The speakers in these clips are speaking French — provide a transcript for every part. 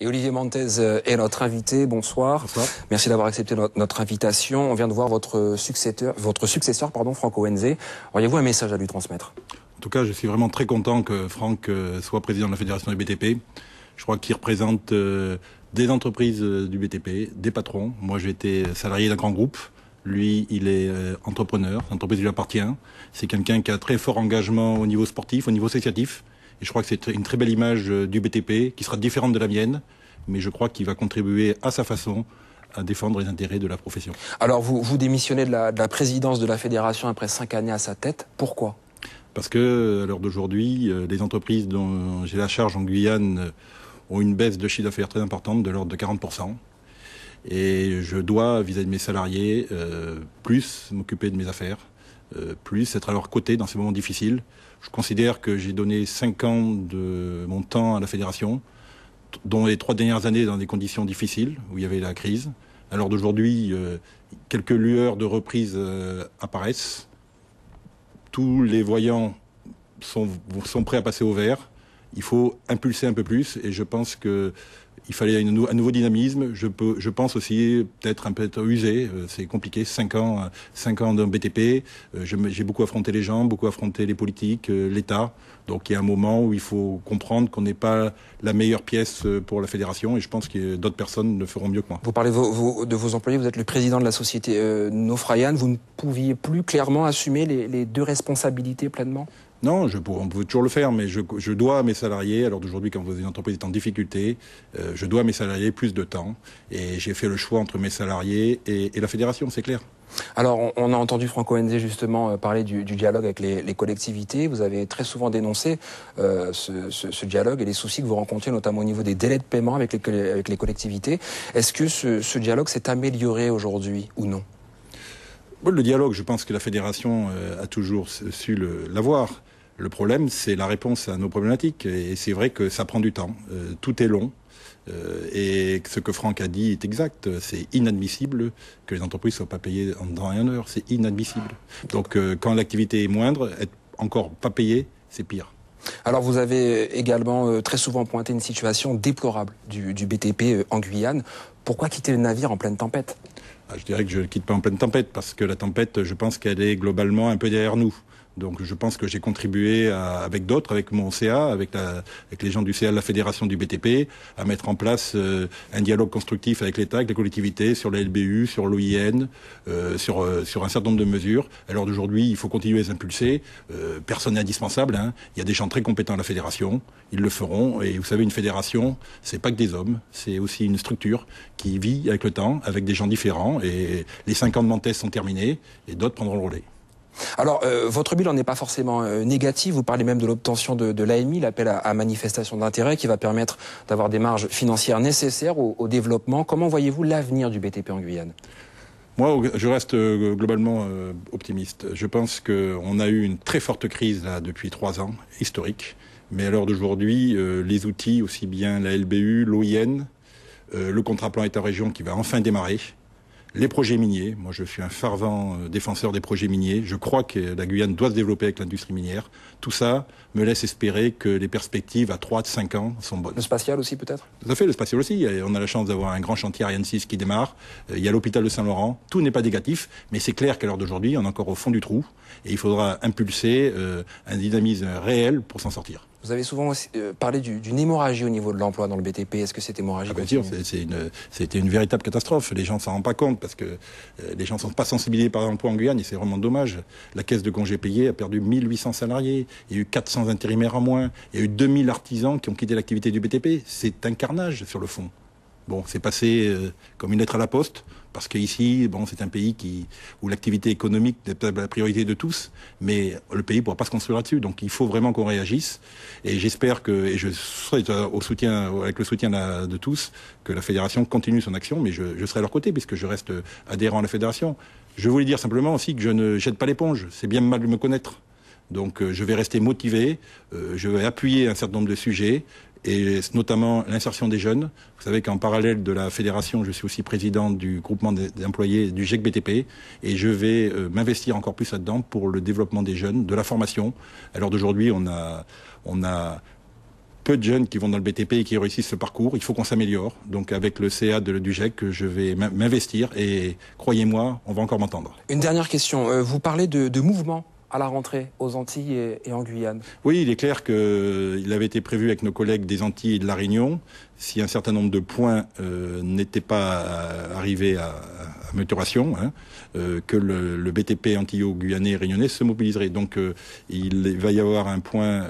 Et Olivier Mantez euh, est notre invité. Bonsoir. Merci d'avoir accepté notre invitation. On vient de voir votre successeur, votre successeur pardon, Franck Owenze. Auriez-vous un message à lui transmettre En tout cas, je suis vraiment très content que Franck euh, soit président de la Fédération du BTP. Je crois qu'il représente euh, des entreprises du BTP, des patrons. Moi, j'ai été salarié d'un grand groupe. Lui, il est entrepreneur, l'entreprise lui appartient. C'est quelqu'un qui a très fort engagement au niveau sportif, au niveau associatif. Et je crois que c'est une très belle image euh, du BTP, qui sera différente de la mienne, mais je crois qu'il va contribuer à sa façon à défendre les intérêts de la profession. Alors vous, vous démissionnez de la, présidence de la fédération après cinq années à sa tête. Pourquoi Parce que à l'heure d'aujourd'hui, euh, les entreprises dont j'ai la charge en Guyane euh, ont une baisse de chiffre d'affaires très importante, de l'ordre de 40%. Et je dois, vis-à-vis de mes salariés, plus m'occuper de mes affaires euh, plus être à leur côté dans ces moments difficiles. Je considère que j'ai donné 5 ans de mon temps à la fédération, dont les trois dernières années dans des conditions difficiles, où il y avait la crise. Alors d'aujourd'hui, euh, quelques lueurs de reprise euh, apparaissent. Tous les voyants sont, sont prêts à passer au vert. Il faut impulser un peu plus et je pense que il fallait un nouveau dynamisme. Je, pense aussi peut-être un peu usé. Euh, c'est compliqué. Cinq ans, euh, cinq ans d'un BTP. Euh, j'ai beaucoup affronté les gens, beaucoup affronté les politiques, l'État. Donc il y a un moment où il faut comprendre qu'on n'est pas la meilleure pièce pour la fédération et je pense que d'autres personnes le feront mieux que moi. Vous parlez de vos employés, vous êtes le président de la société Nofrayan, vous ne pouviez plus clairement assumer les deux responsabilités pleinement non, je, on peut toujours le faire, mais je, dois à mes salariés, alors d'aujourd'hui quand une entreprise est en difficulté, euh, je dois à mes salariés plus de temps. Et j'ai fait le choix entre mes salariés et, la fédération, c'est clair. Alors, on a entendu Franco Enze justement euh, parler du, dialogue avec les, collectivités. Vous avez très souvent dénoncé euh, ce, dialogue et les soucis que vous rencontrez, notamment au niveau des délais de paiement avec les, avec les collectivités. Est-ce que ce dialogue s'est amélioré aujourd'hui ou non le dialogue, je pense que la fédération euh, a toujours su l'avoir. Le, problème, c'est la réponse à nos problématiques. Et c'est vrai que ça prend du temps. Euh, tout est long. Euh, et ce que Franck a dit est exact. C'est inadmissible que les entreprises ne soient pas payées en temps et en heure. C'est inadmissible. Donc quand l'activité est moindre, être encore pas payé, c'est pire. Alors vous avez également très souvent pointé une situation déplorable du BTP en Guyane. Pourquoi quitter le navire en pleine tempête ah, je dirais que je ne quitte pas en pleine tempête, parce que la tempête, je pense qu'elle est globalement un peu derrière nous. Donc je pense que j'ai contribué avec d'autres, avec mon CA, avec, avec les gens du CA, la fédération du BTP, à mettre en place euh, un dialogue constructif avec l'État, avec les collectivités, sur la LBU, sur l'OIN, euh, sur, euh, sur un certain nombre de mesures. Alors d'aujourd'hui, il faut continuer à les impulser. personne n'est indispensable. Hein. Il y a des gens très compétents à la fédération. Ils le feront. Et vous savez, une fédération, c'est pas que des hommes. C'est aussi une structure qui vit avec le temps, avec des gens différents. Et les 50 Mantes sont terminés et d'autres prendront le relais. Alors, euh, votre bilan n'est pas forcément euh, négatif. Vous parlez même de l'obtention de, l'AMI, l'appel à, manifestation d'intérêt, qui va permettre d'avoir des marges financières nécessaires au, développement. Comment voyez-vous l'avenir du BTP en Guyane moi, je reste euh, globalement optimiste. Je pense qu'on a eu une très forte crise là, depuis trois ans, historique. Mais à l'heure d'aujourd'hui, les outils, aussi bien la LBU, l'OIN, le contrat plan État-région qui va enfin démarrer, les projets miniers. Moi, je suis un fervent euh, défenseur des projets miniers. Je crois que la Guyane doit se développer avec l'industrie minière. Tout ça me laisse espérer que les perspectives à 3 5 ans sont bonnes. Le spatial aussi, peut-être Tout à fait, le spatial aussi. On a la chance d'avoir un grand chantier Ariane 6 qui démarre. Euh, il y a l'hôpital de Saint-Laurent. Tout n'est pas négatif, mais c'est clair qu'à l'heure d'aujourd'hui, on est encore au fond du trou. Et il faudra impulser euh, un dynamisme réel pour s'en sortir. Vous avez souvent euh, parlé d'une hémorragie au niveau de l'emploi dans le BTP. Est-ce que cette hémorragie ah bah c'est une, c'était une véritable catastrophe. Les gens ne s'en rendent pas compte parce que euh, les gens ne sont pas sensibilisés par l'emploi en Guyane et c'est vraiment dommage. La caisse de congés payés a perdu 1800 salariés. Il y a eu 400 intérimaires en moins. Il y a eu 2000 artisans qui ont quitté l'activité du BTP. C'est un carnage sur le fond. Bon, c'est passé euh, comme une lettre à la poste, parce qu'ici, bon, c'est un pays qui, où l'activité économique n'est la priorité de tous, mais le pays ne pourra pas se construire là-dessus. Donc il faut vraiment qu'on réagisse. Et j'espère que, et je serai euh, au soutien, avec le soutien de tous, que la fédération continue son action, mais je, je serai à leur côté, puisque je reste adhérent à la fédération. Je voulais dire simplement aussi que je ne jette pas l'éponge. C'est bien mal de me connaître. Donc euh, je vais rester motivé, euh, je vais appuyer un certain nombre de sujets, et notamment l'insertion des jeunes. Vous savez qu'en parallèle de la fédération, je suis aussi président du groupement d'employés du GEC BTP, et je vais euh, m'investir encore plus là-dedans pour le développement des jeunes, de la formation. Alors d'aujourd'hui, on a, peu de jeunes qui vont dans le BTP et qui réussissent ce parcours. Il faut qu'on s'améliore. Donc avec le CA de, du GEC, je vais m'investir et croyez-moi, on va encore m'entendre. Une dernière question. Vous parlez de, de mouvement à la rentrée aux Antilles et, en Guyane. Oui, il est clair qu'il avait été prévu avec nos collègues des Antilles et de la Réunion, si un certain nombre de points euh, n'étaient pas arrivés à, maturation, hein, euh, que le, le BTP antillo-guyanais et réunionnais se mobiliserait. Donc euh, il va y avoir un point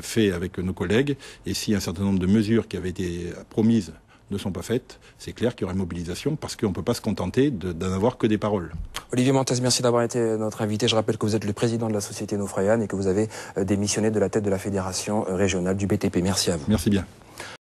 fait avec nos collègues, et si un certain nombre de mesures qui avaient été promises ne sont pas faites, c'est clair qu'il y aura mobilisation parce qu'on ne peut pas se contenter d'en avoir que des paroles. Olivier Montes, merci d'avoir été notre invité. Je rappelle que vous êtes le président de la société Nofrayan et que vous avez euh, démissionné de la tête de la Fédération euh, régionale du BTP. Merci à vous. Merci bien.